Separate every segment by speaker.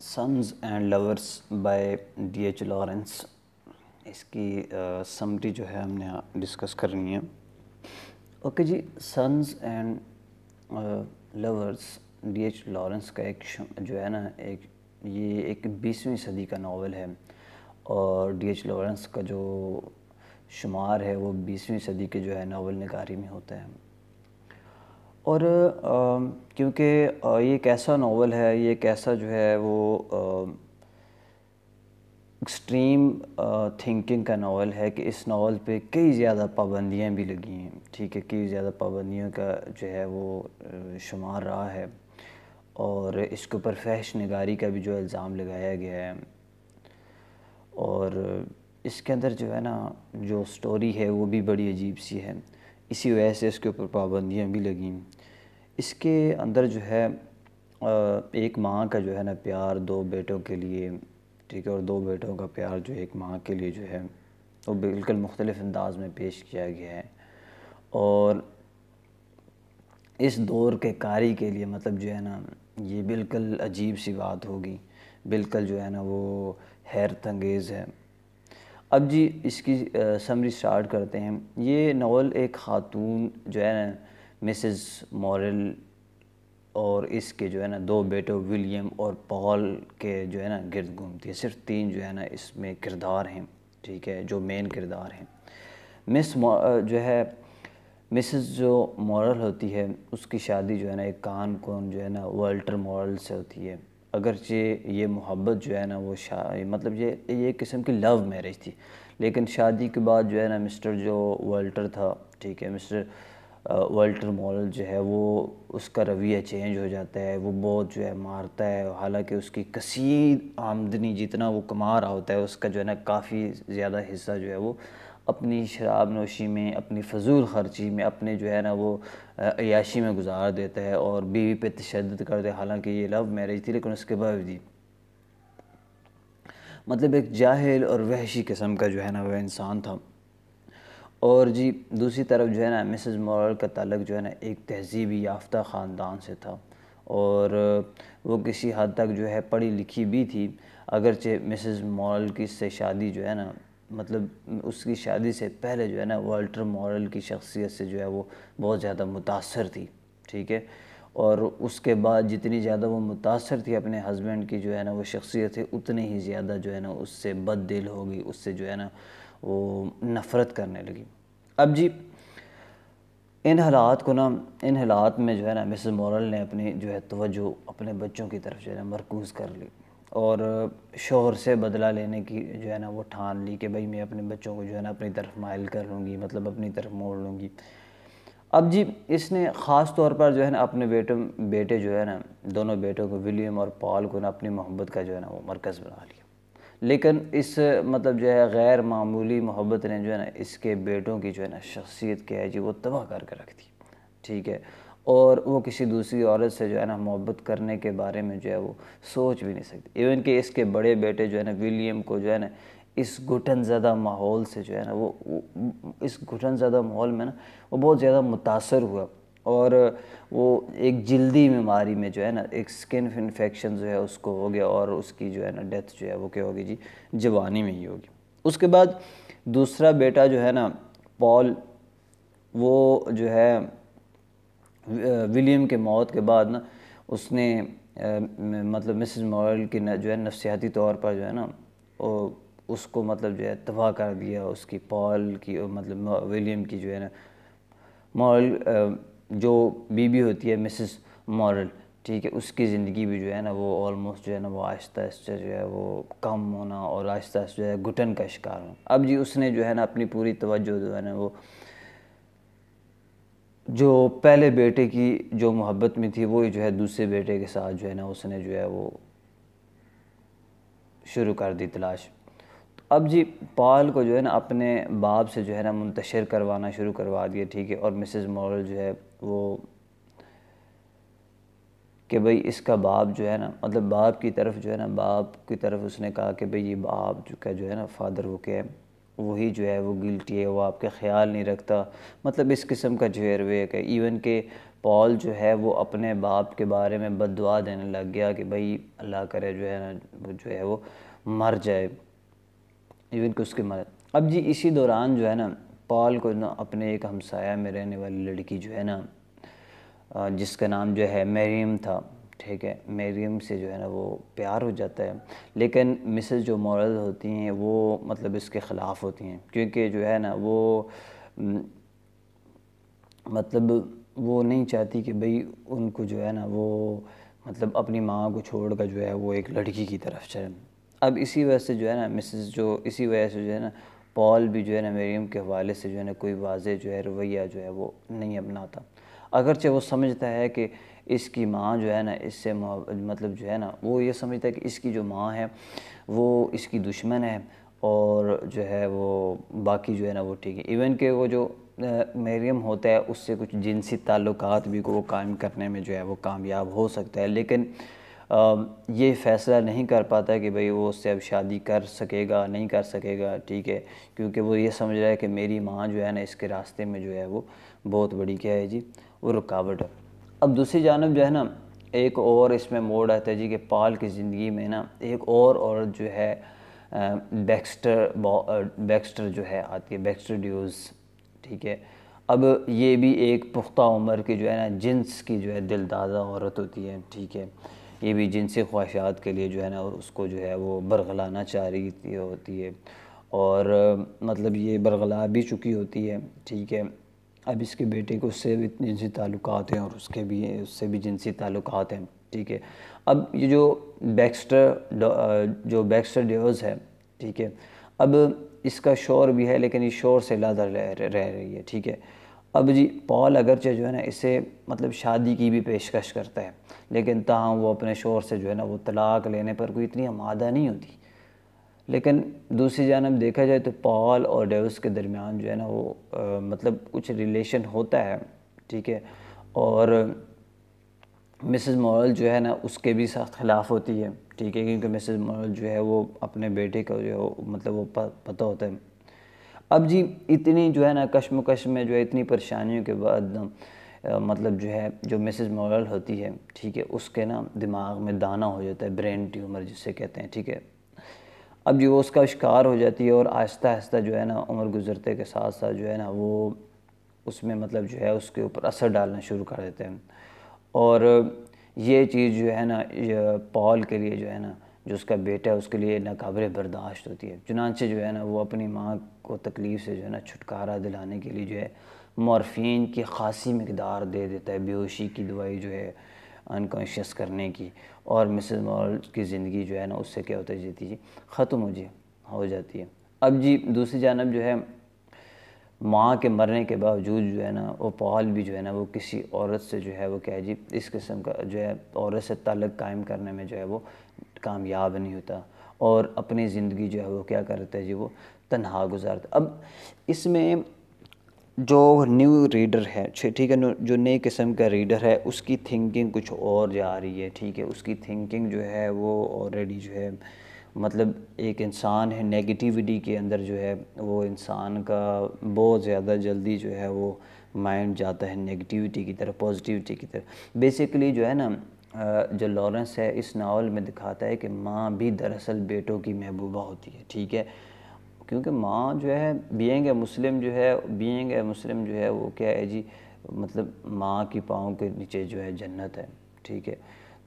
Speaker 1: sons and lovers by D H Lawrence इसकी summary जो है हमने डिस्कस करनी है ओके जी sons and lovers D H Lawrence का एक जो है ना एक ये एक बीसवीं सदी का नावल है और डी एच लॉरेंस का जो शुमार है वो बीसवीं सदी के जो है नावल नगारी में होता है और क्योंकि ये एक ऐसा नावल है ये एक ऐसा जो है वो एक्सट्रीम थिंकिंग का नावल है कि इस नावल पे कई ज़्यादा पाबंदियाँ भी लगी हैं ठीक है कई ज़्यादा पाबंदियों का जो है वो शुमार रहा है और इसके ऊपर फ़ैश नगारी का भी जो इल्ज़ाम लगाया गया है और इसके अंदर जो है ना जो स्टोरी है वो भी बड़ी अजीब सी है इसी वजह से इसके ऊपर पाबंदियाँ भी लगें इसके अंदर जो है एक माँ का जो है ना प्यार दो बेटों के लिए ठीक है और दो बेटों का प्यार जो एक माँ के लिए जो है वो तो बिल्कुल मुख्तलिफ़ अंदाज में पेश किया गया है और इस दौर के कारी के लिए मतलब जो है ना ये बिल्कुल अजीब सी बात होगी बिल्कुल जो है ना वो हैरत अंगेज़ है अब जी इसकी समरी स्टार्ट करते हैं ये नावल एक ख़ातून जो है ना मिसेस मॉरल और इसके जो है ना दो बेटों विलियम और पॉल के जो है ना गिरद घूमती है सिर्फ तीन जो है ना इसमें किरदार हैं ठीक है जो मेन किरदार हैं मिस जो है मिसेस जो मॉरल होती है उसकी शादी जो है ना एक कान कौन जो है ना वाल्टर मॉरल से होती है अगरचे ये मोहब्बत जो है ना वो शा मतलब ये ये किस्म की लव मैरिज थी लेकिन शादी के बाद जो है ना मिस्टर जो वाल्टर था ठीक है मिस्टर वर्ल्टर मॉल जो है वो उसका रवैया चेंज हो जाता है वो बहुत जो है मारता है हालांकि उसकी कसीद आमदनी जितना वो कमा रहा होता है उसका जो है ना काफ़ी ज़्यादा हिस्सा जो है वो अपनी शराब नोशी में अपनी फजूल खर्ची में अपने जो है ना वो अयाशी में गुजार देता है और बीवी पे तशद करते हालांकि ये लव मैरिज थी लेकिन उसके बावजूद मतलब एक जाहिल और वहशी किस्म का जो है ना वह इंसान था और जी दूसरी तरफ जो है ना मिसेस मॉरल का तलक जो है ना एक तहजीबी याफ्ता ख़ानदान से था और वो किसी हद तक जो है पढ़ी लिखी भी थी अगरचे मिसेस मॉरल की से शादी जो है ना मतलब उसकी शादी से पहले जो है ना वाल्टर मॉरल की शख्सियत से जो है वो बहुत ज़्यादा मुतासर थी ठीक है और उसके बाद जितनी ज़्यादा वो मुतासर थी अपने हस्बैंड की जो है ना वो शख्सियत है उतनी ही ज़्यादा जो है ना उससे बद दिल होगी उससे जो है ना वो नफ़रत करने लगी अब जी इन हालात को ना इन हालात में जो है ना मिसेस मॉरल ने अपनी जो है तोजो अपने बच्चों की तरफ जो है ना मरकूज़ कर ली और शोहर से बदला लेने की जो है ना वो ठान ली कि भाई मैं अपने बच्चों को जो है ना अपनी तरफ मायल कर लूँगी मतलब अपनी तरफ मोड़ लूँगी अब जी इसने ख़ास तौर पर जो है ना अपने बेटों बेटे जो है ना दोनों बेटों को विलियम और पॉल को ना अपनी मोहब्बत का जो है ना वो मरकज़ बना लिया लेकिन इस मतलब जो है गैर मामूली मोहब्बत ने जो है ना इसके बेटों की जो है ना शख्सियत क्या है जी वो तबाह करके रख दी ठीक है और वो किसी दूसरी औरत से जो है ना मोहब्बत करने के बारे में जो है वो सोच भी नहीं सकती इवन कि इसके बड़े बेटे जो है ना विलियम को जो है ना इस घुटन ज़्यादा माहौल से जो है ना वो, वो इस घुटन ज़्यादा माहौल में ना वो बहुत ज़्यादा मुतासर हुआ और वो एक जल्दी बीमारी में जो है ना एक स्किन इन्फेक्शन जो है उसको हो गया और उसकी जो है ना डेथ जो है वो क्या होगी जी जवानी में ही होगी उसके बाद दूसरा बेटा जो है ना पॉल वो जो है विलियम के मौत के बाद ना उसने मतलब मिसेस मॉरल की जो है नफसियाती तौर पर जो है ना उसको मतलब जो है तबाह कर दिया उसकी पॉल की मतलब विलियम की जो है ना मॉरल जो बीबी होती है मिसेस मॉरल ठीक है उसकी ज़िंदगी भी जो है ना वो ऑलमोस्ट जो है ना वो आहिस्ता आहिस्ता जो है वो कम होना और आहिस्ता आहिस्ता जो है घुटन का शिकार होना अब जी उसने जो है ना अपनी पूरी तवज्जो जो है ना वो जो पहले बेटे की जो मोहब्बत में थी वो जो है दूसरे बेटे के साथ जो है ना उसने जो है वो शुरू कर दी तलाश अब जी पॉल को जो है ना अपने बाप से जो है ना मुंतशर करवाना शुरू करवा दिए ठीक है और मिसेस मॉरल जो है वो कि भाई इसका बाप जो है ना मतलब बाप की तरफ जो है ना बाप की तरफ उसने कहा कि भाई ये बाप जो का जो है ना फादर वो क्या है वही जो है वो गिल्टी है वो आपके ख्याल नहीं रखता मतलब इस किस्म का जेर वेक है इवन के पॉल जो है वो अपने बाप के बारे में बद देने लग गया कि भाई अल्लाह करे जो है ना जो है वो मर जाए इवन कि उसकी मदद अब जी इसी दौरान जो है ना पॉल को ना अपने एक हमसाया में रहने वाली लड़की जो है ना जिसका नाम जो है मेरियम था ठीक है मेरियम से जो है ना वो प्यार हो जाता है लेकिन मिसेज जो मॉरल होती हैं वो मतलब इसके ख़िलाफ़ होती हैं क्योंकि जो है ना वो मतलब वो नहीं चाहती कि भाई उनको जो है ना वो मतलब अपनी माँ को छोड़ कर जो है वो एक लड़की की तरफ चले अब इसी वजह से जो है ना मिसेस जो इसी वजह से जो है ना पॉल भी जो है ना मेरीम के हवाले से जो है ना कोई वाज जो है रवैया जो है वो नहीं अपनाता अगरचे वो समझता है कि इसकी माँ जो है ना इससे मतलब जो है ना वो ये समझता है कि इसकी जो माँ है वो इसकी दुश्मन है और जो है वो बाकी जो है ना वो ठीक है इवन के वो जो मेरीम होता है उससे कुछ जिनसी ताल्लुक भी को वो कायम करने में जो है वो कामयाब हो सकता है लेकिन ये फ़ैसला नहीं कर पाता कि भाई वो उससे अब शादी कर सकेगा नहीं कर सकेगा ठीक है क्योंकि वो ये समझ रहा है कि मेरी माँ जो है ना इसके रास्ते में जो है वो बहुत बड़ी क्या है जी वो रुकावट है अब दूसरी जानब जो है ना एक और इसमें मोड़ आता है जी कि पाल की ज़िंदगी में ना एक और औरत जो है बैक्स्टर बैक्स्टर जो है आती है बैक्स्टर ड्यूज़ ठीक है अब ये भी एक पुख्ता उम्र की जो है ना जिन्स की जो है दिलदादा औरत होती है ठीक है ये भी जिनसी ख्वाहिशात के लिए जो है ना उसको जो है वो बरगलाना चाह रही होती है और मतलब ये बरगला भी चुकी होती है ठीक है अब इसके बेटे को उससे भी जिनसी ताल्लुक़ हैं और उसके भी उससे भी जिनसी ताल्लुक़ हैं ठीक है अब ये जो बैक्स्टर जो बैक्स्टर डेवर्स है ठीक है अब इसका शोर भी है लेकिन ये शोर से लादा रह, रह रही है ठीक है अब जी पॉल अगरचे जो है ना इसे मतलब शादी की भी पेशकश करता है लेकिन तहम वो अपने शोर से जो है ना वो तलाक लेने पर कोई इतनी आमादा नहीं होती लेकिन दूसरी जानब देखा जाए तो पॉल और डेविस के दरमियान जो है ना वो आ, मतलब कुछ रिलेशन होता है ठीक है और मिसेस मॉरल जो है ना उसके भी साथ खिलाफ होती है ठीक है क्योंकि मिसेस मॉरल जो है वो अपने बेटे का जो है मतलब वो पता होता है अब जी इतनी जो है ना कश्मकश में जो है इतनी परेशानियों के बाद मतलब जो है जो मिसेज मोरल होती है ठीक है उसके ना दिमाग में दाना हो जाता है ब्रेन ट्यूमर जिसे कहते हैं ठीक है अब जी वो उसका शिकार हो जाती है और आहिस्ता आहिस्ता जो है ना उम्र गुजरते के साथ साथ जो है ना वो उसमें मतलब जो है उसके ऊपर असर डालना शुरू कर देते हैं और ये चीज़ जो है ना पॉल के लिए जो है ना जो उसका बेटा है उसके लिए नाकबरे बर्दाश्त होती है चुनानचे जो है ना वो अपनी माँ को तकलीफ़ से जो है ना छुटकारा दिलाने के लिए जो है मॉर्फिन की ख़ासी मकदार दे देता है बेहोशी की दवाई जो है अनकॉन्शियस करने की और मिसेस मॉल की ज़िंदगी जो है ना उससे क्या होती जाती है ख़त्म हो जी हो जाती है अब जी दूसरी जानब जो है माँ के मरने के बावजूद जो है ना वो पॉल भी जो है ना वो किसी औरत से जो है वो क्या है जी इस किस्म का जो है औरत से तलक कायम करने में जो है वो कामयाब नहीं होता और अपनी ज़िंदगी जो है वो क्या करता है जी वो तनहा गुजारता अब इसमें जो न्यू रीडर है ठीक है जो नए किस्म का रीडर है उसकी थिंकिंग कुछ और जा रही है ठीक है उसकी थिंकिंग जो है वो ऑलरेडी जो है मतलब एक इंसान है नेगेटिविटी के अंदर जो है वो इंसान का बहुत ज़्यादा जल्दी जो है वो माइंड जाता है नेगेटिविटी की तरफ पॉजिटिविटी की तरफ बेसिकली जो है ना जो लॉरेंस है इस नावल में दिखाता है कि माँ भी दरअसल बेटों की महबूबा होती है ठीक है क्योंकि माँ जो है बींग ए मुस्लिम जो है बींग ए मुस्लिम जो है वो क्या है जी मतलब माँ की पाँव के नीचे जो है जन्नत है ठीक है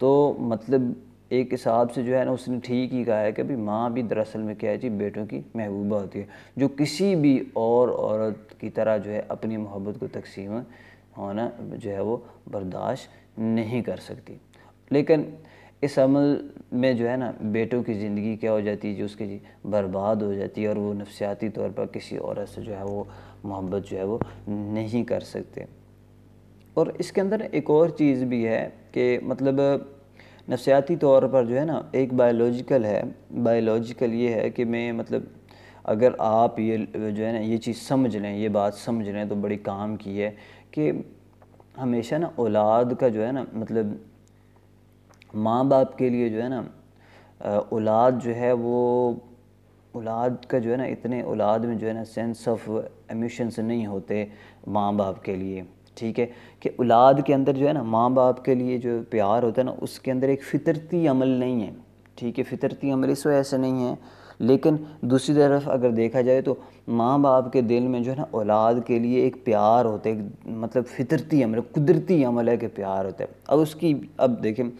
Speaker 1: तो मतलब एक हिसाब से जो है ना उसने ठीक ही कहा है कि भाई माँ भी दरअसल में क्या है जी बेटों की महबूबा होती है जो किसी भी और औरत की तरह जो है अपनी मोहब्बत को तकसीम होना जो है वो बर्दाश्त नहीं कर सकती लेकिन इस अमल में जो है ना बेटों की ज़िंदगी क्या हो जाती है जो उसके जी बर्बाद हो जाती है और वो नफसियाती तौर पर किसी औरत से जो है वो मोहब्बत जो है वो नहीं कर सकते और इसके अंदर एक और चीज़ भी है कि मतलब नफसियाती तौर पर जो है ना एक बायोलॉजिकल है बायोलॉजिकल ये है कि मैं मतलब अगर आप ये जो है ना ये चीज़ समझ लें ये बात समझ लें तो बड़ी काम की है कि हमेशा ना औलाद का जो है ना मतलब माँ बाप के लिए जो है ना औलाद जो है वो औलाद का जो है ना इतने औलाद में जो है ना सेंस ऑफ एमिशंस नहीं होते माँ बाप के लिए ठीक है कि औलाद के अंदर जो है ना माँ बाप के लिए जो प्यार होता है ना उसके अंदर एक फितरती अमल नहीं है ठीक है फितरती अमल इस वजह से नहीं है लेकिन दूसरी तरफ अगर देखा जाए तो माँ बाप के दिल में जो है ना औलाद के लिए एक प्यार होता है मतलब फितरती अमल कुदरती अमल है कि प्यार होता है अब उसकी अब देखें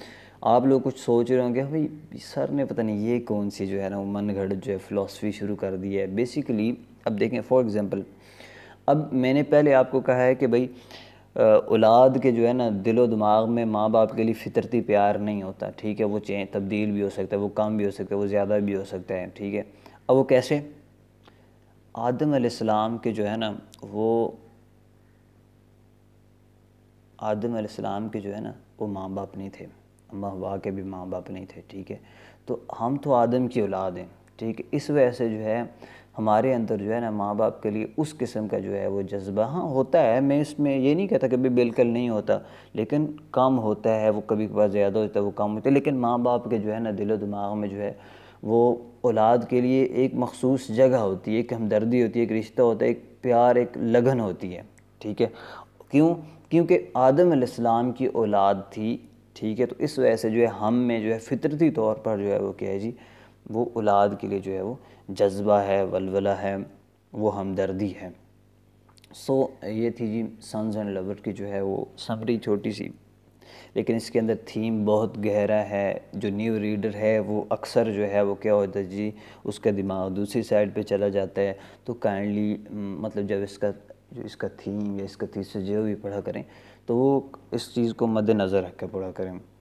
Speaker 1: आप लोग कुछ सोच रहे होंगे भाई सर ने पता नहीं ये कौन सी जो है ना मन घड़ जो है फ़िलासफ़ी शुरू कर दी है बेसिकली अब देखें फॉर एग्ज़ाम्पल अब मैंने पहले आपको कहा है कि भाई औलाद के जो है ना दिलो दिमाग में माँ बाप के लिए फितरती प्यार नहीं होता ठीक है वो चें तब्दील भी हो सकता है वो कम भी हो सकता है वो ज़्यादा भी हो सकता है ठीक है अब वो कैसे आदम सलाम के जो है ना वो आदम सलाम के जो है ना वो माँ बाप नहीं थे अम्मा हवा के भी माँ बाप नहीं थे ठीक है तो हम तो आदम की औलाद हैं ठीक है इस वजह से जो है हमारे अंदर जो है ना माँ बाप के लिए उस किस्म का जो है वो जज्बा हाँ होता है मैं इसमें ये नहीं कहता कभी बिल्कुल नहीं होता लेकिन कम होता है वो कभी कभार ज़्यादा होता है वो कम होता है लेकिन माँ बाप के जो है ना दिलो दिमाग में जो है वो औलाद के लिए एक मखसूस जगह होती है एक हमदर्दी होती है एक रिश्ता होता है एक प्यार एक लगन होती है ठीक है क्यों क्योंकि आदम की औलाद थी ठीक है तो इस वजह से जो है हम में जो है फितरती तौर पर जो है वो क्या है जी वो औलाद के लिए जो है वो जज्बा है वलवला है वो हमदर्दी है सो so, ये थी जी सन्स एंड लवर की जो है वो समरी छोटी सी लेकिन इसके अंदर थीम बहुत गहरा है जो न्यू रीडर है वो अक्सर जो है वो क्या होता है जी उसका दिमाग दूसरी साइड पे चला जाता है तो काइंडली मतलब जब इसका जो इसका थीम या इसका थीस जो भी पढ़ा करें तो इस चीज़ को मद्दनज़र रख के पूरा करें